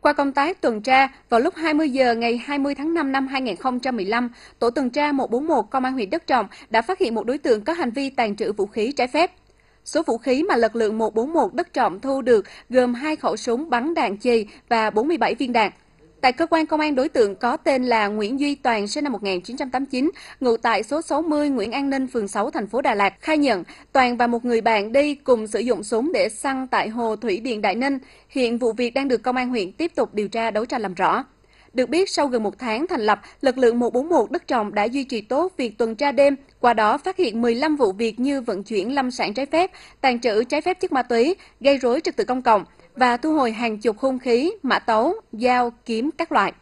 Qua công tác tuần tra, vào lúc 20 giờ ngày 20 tháng 5 năm 2015, Tổ tuần tra 141 Công an huyện Đức Trọng đã phát hiện một đối tượng có hành vi tàn trữ vũ khí trái phép. Số vũ khí mà lực lượng 141 Đức Trọng thu được gồm hai khẩu súng bắn đạn chì và 47 viên đạn. Tại cơ quan công an, đối tượng có tên là Nguyễn Duy Toàn, sinh năm 1989, ngụ tại số 60 Nguyễn An Ninh, phường 6, thành phố Đà Lạt, khai nhận Toàn và một người bạn đi cùng sử dụng súng để săn tại hồ Thủy Điện Đại Ninh. Hiện vụ việc đang được công an huyện tiếp tục điều tra đấu tranh làm rõ. Được biết, sau gần một tháng thành lập, lực lượng 141 đất trồng đã duy trì tốt việc tuần tra đêm, qua đó phát hiện 15 vụ việc như vận chuyển lâm sản trái phép, tàn trữ trái phép chất ma túy, gây rối trật tự công cộng, và thu hồi hàng chục hung khí, mã tấu, dao, kiếm các loại.